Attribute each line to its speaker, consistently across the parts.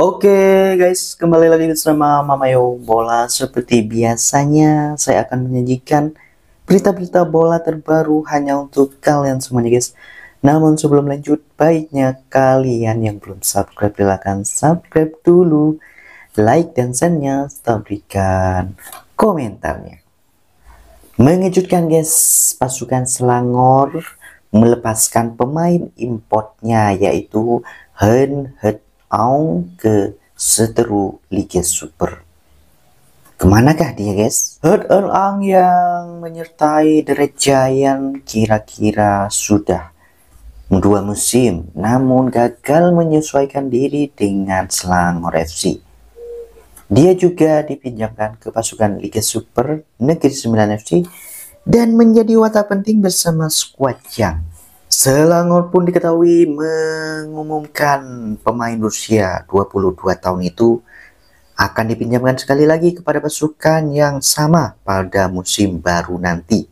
Speaker 1: Oke okay, guys, kembali lagi bersama Mama Yo Bola. Seperti biasanya, saya akan menyajikan berita-berita bola terbaru hanya untuk kalian semuanya guys. Namun sebelum lanjut, baiknya kalian yang belum subscribe, silahkan subscribe dulu. Like dan share serta berikan komentarnya. Mengejutkan guys, pasukan Selangor melepaskan pemain importnya yaitu Hen Het ke seteru Liga Super. Kemanakah dia guys? Head Elang yang menyertai The Giant kira-kira sudah dua musim namun gagal menyesuaikan diri dengan Selangor FC. Dia juga dipinjamkan ke pasukan Liga Super Negeri 9 FC dan menjadi watak penting bersama skuad yang Selangor pun diketahui mengumumkan pemain Rusia 22 tahun itu akan dipinjamkan sekali lagi kepada pasukan yang sama pada musim baru nanti.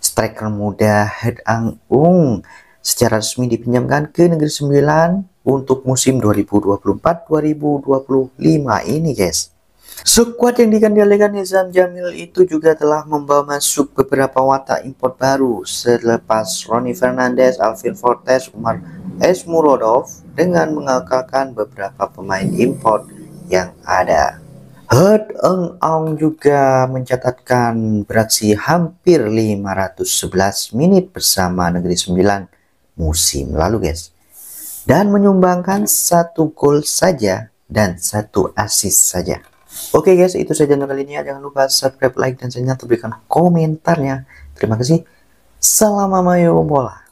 Speaker 1: Striker muda Head Ang Ung secara resmi dipinjamkan ke Negeri Sembilan untuk musim 2024-2025 ini guys. Sekuat yang dikendalikan Nizam Jamil itu juga telah membawa masuk beberapa watak import baru selepas Ronnie Fernandez, Alvin Fortes, Umar S. dengan mengakalkan beberapa pemain import yang ada. Heard Eng Ong juga mencatatkan beraksi hampir 511 menit bersama Negeri Sembilan musim lalu guys dan menyumbangkan satu gol saja dan satu assist saja. Oke okay guys, itu saja untuk kali ini. Ya, jangan lupa subscribe, like, dan channel, berikan komentarnya. Terima kasih. Salam mayo bola.